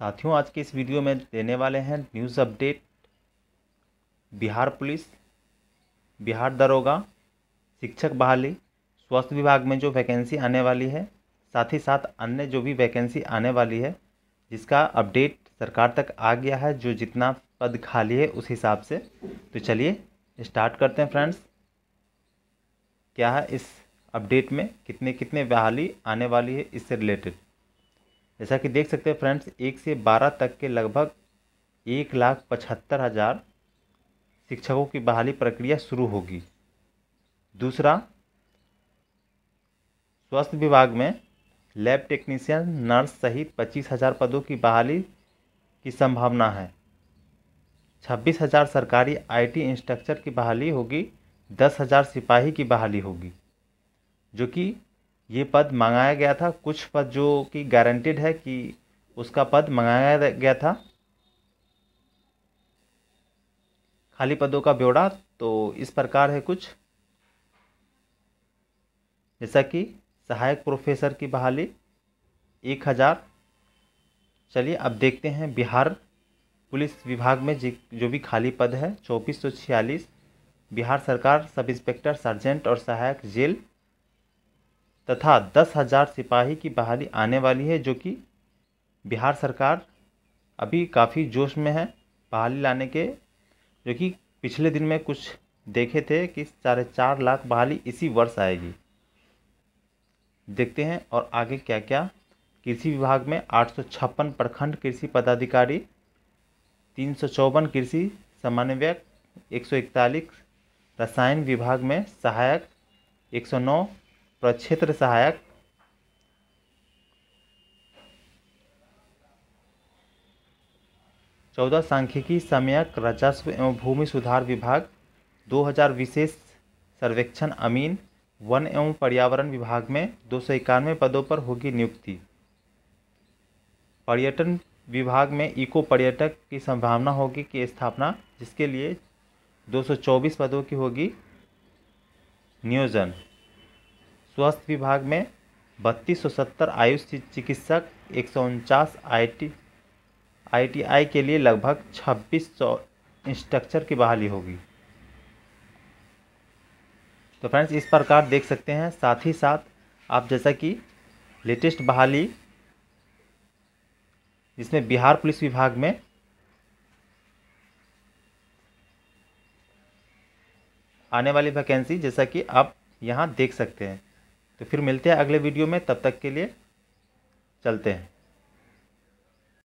साथियों आज के इस वीडियो में देने वाले हैं news update Bihar police Bihar दरोगा शिक्षक बहाली स्वास्थ्य विभाग में जो वैकेंसी आने वाली है साथ ही साथ अन्य जो भी वैकेंसी आने वाली है जिसका अपडेट सरकार तक आ गया है जो जितना पद खाली है उस हिसाब से तो चलिए स्टार्ट करते हैं फ्रेंड्स क्या है इस अपडेट में कितने कितने बहाली आने वाली है इससे रिलेटेड जैसा कि देख सकते हैं फ्रेंड्स एक से बारह तक के लगभग एक लाख पचहत्तर हज़ार शिक्षकों की बहाली प्रक्रिया शुरू होगी दूसरा स्वास्थ्य विभाग में लैब टेक्नीशियन नर्स सहित पच्चीस हज़ार पदों की बहाली की संभावना है छब्बीस हज़ार सरकारी आईटी इंस्ट्रक्चर की बहाली होगी दस हज़ार सिपाही की बहाली होगी जो कि ये पद मंगाया गया था कुछ पद जो कि गारंटेड है कि उसका पद मंगाया गया था खाली पदों का ब्यौरा तो इस प्रकार है कुछ जैसा कि सहायक प्रोफेसर की बहाली एक हज़ार चलिए अब देखते हैं बिहार पुलिस विभाग में जो भी खाली पद है चौबीस सौ छियालीस बिहार सरकार सब इंस्पेक्टर सर्जेंट और सहायक जेल तथा दस हज़ार सिपाही की बहाली आने वाली है जो कि बिहार सरकार अभी काफ़ी जोश में है बहाली लाने के जो कि पिछले दिन में कुछ देखे थे कि साढ़े चार लाख बहाली इसी वर्ष आएगी देखते हैं और आगे क्या क्या कृषि विभाग में आठ प्रखंड कृषि पदाधिकारी तीन कृषि समन्वयक एक रसायन विभाग में सहायक 109 प्रक्षेत्र सहायक चौदह सांख्यिकी सम्यक राजस्व एवं भूमि सुधार विभाग 2000 विशेष सर्वेक्षण अमीन वन एवं पर्यावरण विभाग में दो सौ इक्यानवे पदों पर होगी नियुक्ति पर्यटन विभाग में इको पर्यटक की संभावना होगी की स्थापना जिसके लिए 224 पदों की होगी नियोजन स्वास्थ्य विभाग में बत्तीस सौ सत्तर आयुष चिकित्सक एक सौ उनचास I T I T I के लिए लगभग छब्बीस सौ इंस्ट्रक्चर की बहाली होगी तो फ्रेंड्स इस प्रकार देख सकते हैं साथ ही साथ आप जैसा कि लेटेस्ट बहाली जिसमें बिहार पुलिस विभाग में आने वाली वैकेंसी जैसा कि आप यहाँ देख सकते हैं तो फिर मिलते हैं अगले वीडियो में तब तक के लिए चलते हैं